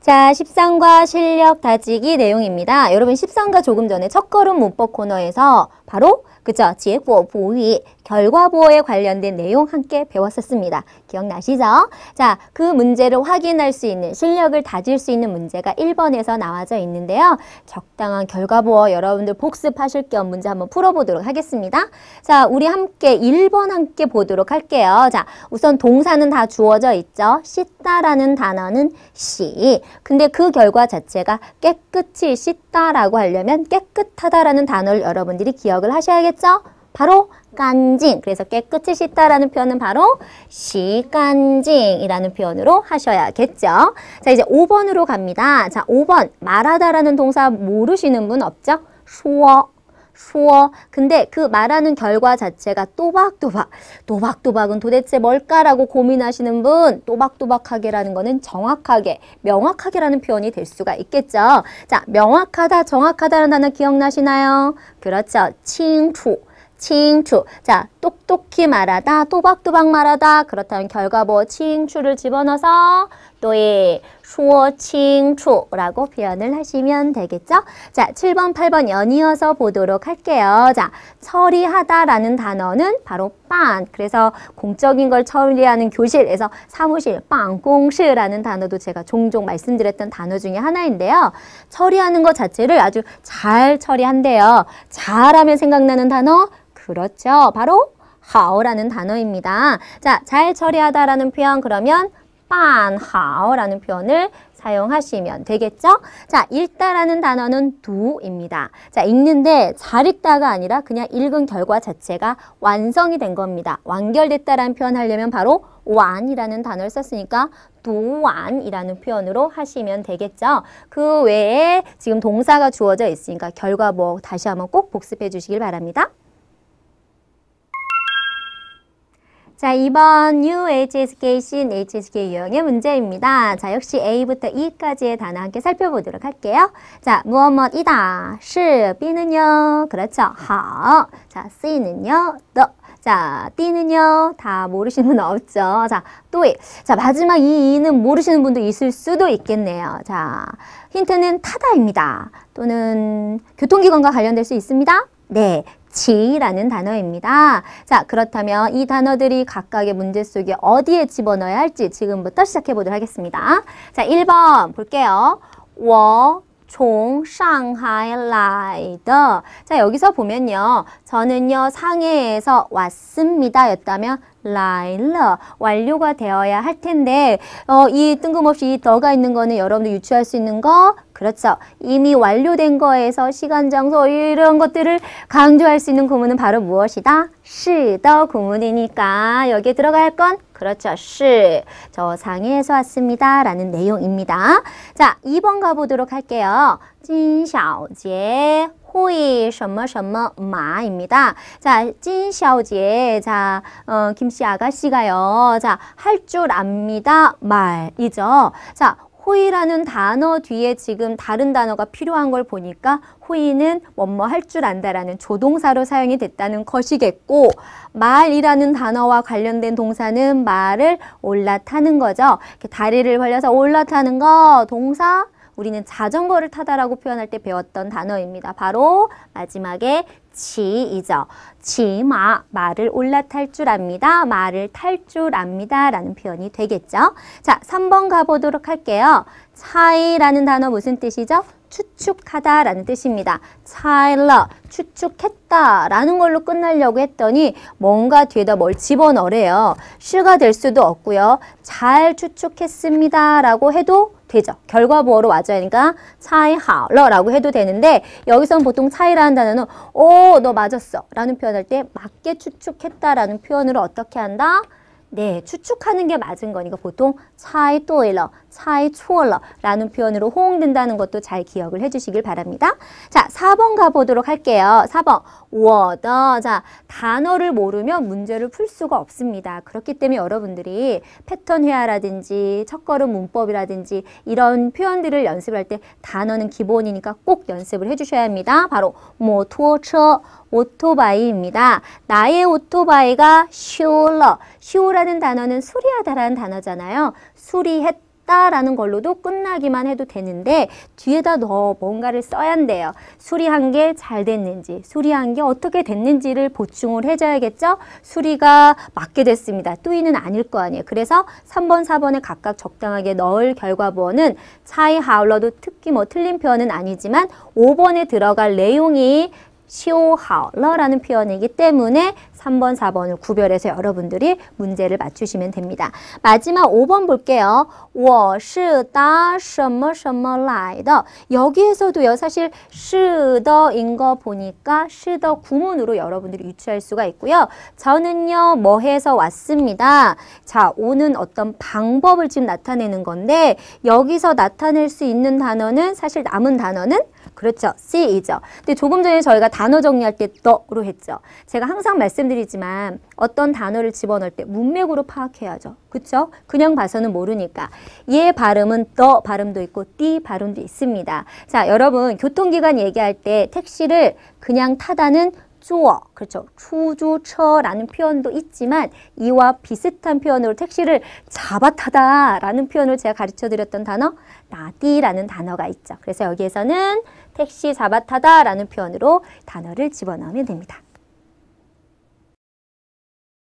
자, 십3과 실력 다지기 내용입니다. 여러분 십3과 조금 전에 첫걸음 문법 코너에서 바로 그죠? 지혜보호 보위, 결과보호에 관련된 내용 함께 배웠었습니다. 기억나시죠? 자, 그 문제를 확인할 수 있는, 실력을 다질 수 있는 문제가 1번에서 나와져 있는데요. 적당한 결과보호 여러분들 복습하실 겸 문제 한번 풀어보도록 하겠습니다. 자, 우리 함께 1번 함께 보도록 할게요. 자, 우선 동사는 다 주어져 있죠? 씻다라는 단어는 씨. 근데 그 결과 자체가 깨끗이 씻다라고 하려면 깨끗하다라는 단어를 여러분들이 기억을 하셔야겠죠? 했죠? 바로 깐징. 그래서 깨끗이 씻다라는 표현은 바로 시깐징이라는 표현으로 하셔야겠죠. 자, 이제 5번으로 갑니다. 자, 5번 말하다라는 동사 모르시는 분 없죠? 수어 sure. 근데 그 말하는 결과 자체가 또박또박, 또박또박은 도대체 뭘까라고 고민하시는 분, 또박또박하게라는 거는 정확하게, 명확하게라는 표현이 될 수가 있겠죠. 자, 명확하다, 정확하다는 단어 기억나시나요? 그렇죠. 칭추. 칭추. 자, 똑똑히 말하다, 또박또박 말하다. 그렇다면 결과 뭐 칭추를 집어넣어서 또对, 说清楚라고 표현을 하시면 되겠죠? 자, 7번, 8번 연이어서 보도록 할게요. 자, 처리하다라는 단어는 바로 빤. 그래서 공적인 걸 처리하는 교실에서 사무실 빵공실라는 단어도 제가 종종 말씀드렸던 단어 중에 하나인데요. 처리하는 것 자체를 아주 잘 처리한대요. 잘하면 생각나는 단어 그렇죠. 바로 하오라는 단어입니다. 자, 잘 처리하다라는 표현 그러면 빤하오라는 표현을 사용하시면 되겠죠? 자, 읽다라는 단어는 두입니다. 자, 읽는데 잘 읽다가 아니라 그냥 읽은 결과 자체가 완성이 된 겁니다. 완결됐다라는 표현 하려면 바로 완이라는 단어를 썼으니까 두완이라는 표현으로 하시면 되겠죠. 그 외에 지금 동사가 주어져 있으니까 결과 뭐 다시 한번 꼭 복습해 주시길 바랍니다. 자, 2번 New HSK, 신 HSK 유형의 문제입니다. 자, 역시 A부터 E까지의 단어 함께 살펴보도록 할게요. 자, 무엇뭇이다. 시, B는요. 그렇죠. 하. 자, C는요. 너. 자, D는요. 다 모르시는 분 없죠. 자, 또이. 자, 마지막 이 E는 모르시는 분도 있을 수도 있겠네요. 자, 힌트는 타다입니다. 또는 교통기관과 관련될 수 있습니다. 네, 지라는 단어입니다. 자, 그렇다면 이 단어들이 각각의 문제 속에 어디에 집어넣어야 할지 지금부터 시작해 보도록 하겠습니다. 자, 1번 볼게요. 워총我하이라이的 자, 여기서 보면요. 저는요, 상해에서 왔습니다. 였다면 라일러 완료가 되어야 할 텐데 어, 이 뜬금없이 이 더가 있는 거는 여러분들 유추할 수 있는 거 그렇죠. 이미 완료된 거에서 시간, 장소 이런 것들을 강조할 수 있는 구문은 바로 무엇이다? 시 더 구문이니까 여기에 들어갈 건 그렇죠. 시. 저 상해에서 왔습니다. 라는 내용입니다. 자, 2번 가보도록 할게요. 진샤오제 호이 什么什么 마입니다. 자, 찐샤오지에 자, 어, 김씨 아가씨가요. 자, 할 줄 압니다. 말이죠. 자, 호이라는 단어 뒤에 지금 다른 단어가 필요한 걸 보니까 호의는 뭐뭐 할 줄 안다라는 조동사로 사용이 됐다는 것이겠고 말이라는 단어와 관련된 동사는 말을 올라타는 거죠. 이렇게 다리를 벌려서 올라타는 거 동사 우리는 자전거를 타다라고 표현할 때 배웠던 단어입니다. 바로 마지막에 지이죠. 지마, 말을 올라탈 줄 압니다. 말을 탈 줄 압니다. 라는 표현이 되겠죠. 자, 3번 가보도록 할게요. 차이라는 단어 무슨 뜻이죠? 추측하다 라는 뜻입니다. 차일러, 추측했다 라는 걸로 끝나려고 했더니 뭔가 뒤에다 뭘 집어넣으래요. 슈가 될 수도 없고요. 잘 추측했습니다 라고 해도 되죠. 결과보어로 와줘야 하니까 차이 하러라고 해도 되는데 여기서는 보통 차이라는 단어는 오너 어, 맞았어 라는 표현할 때 맞게 추측했다라는 표현으로 어떻게 한다? 네, 추측하는 게 맞은 거니까 보통 차이 또일러, 차이 초월러 라는 표현으로 호응된다는 것도 잘 기억을 해주시길 바랍니다. 자, 4번 가보도록 할게요. 4번, 워더. 자, 단어를 모르면 문제를 풀 수가 없습니다. 그렇기 때문에 여러분들이 패턴 회화라든지 첫걸음 문법이라든지 이런 표현들을 연습할 때 단어는 기본이니까 꼭 연습을 해주셔야 합니다. 바로 모토처 오토바이입니다. 나의 오토바이가 슈러, 슈러 수라는 단어는 수리하다라는 단어잖아요. 수리했 라는 걸로도 끝나기만 해도 되는데 뒤에다 넣 뭔가를 써야 한대요. 수리한 게 잘 됐는지 수리한 게 어떻게 됐는지를 보충을 해줘야겠죠. 수리가 맞게 됐습니다. 뚜이는 아닐 거 아니에요. 그래서 3번, 4번에 각각 적당하게 넣을 결과부어는 차이 하울러도 특히 뭐 틀린 표현은 아니지만 5번에 들어갈 내용이 시오하러라는 표현이기 때문에 3번, 4번을 구별해서 여러분들이 문제를 맞추시면 됩니다. 마지막 5번 볼게요. 我是搭什么什么来的 여기에서도요. 사실 是的인거 보니까 是的 구문으로 여러분들이 유추할 수가 있고요. 저는요. 뭐 해서 왔습니다. 자, 오는 어떤 방법을 지금 나타내는 건데 여기서 나타낼 수 있는 단어는 사실 남은 단어는 그렇죠. s 이죠 근데 조금 전에 저희가 단어 정리할 때 너로 했죠. 제가 항상 말씀드리지만 어떤 단어를 집어넣을 때 문맥으로 파악해야죠. 그쵸? 그냥 봐서는 모르니까. 얘 발음은 더 발음도 있고 띠 발음도 있습니다. 자, 여러분 교통기관 얘기할 때 택시를 그냥 타다는 쪼어, 그렇죠. 추주처라는 표현도 있지만 이와 비슷한 표현으로 택시를 잡아타다라는 표현을 제가 가르쳐드렸던 단어 나디라는 단어가 있죠. 그래서 여기에서는 택시 잡아타다라는 표현으로 단어를 집어넣으면 됩니다.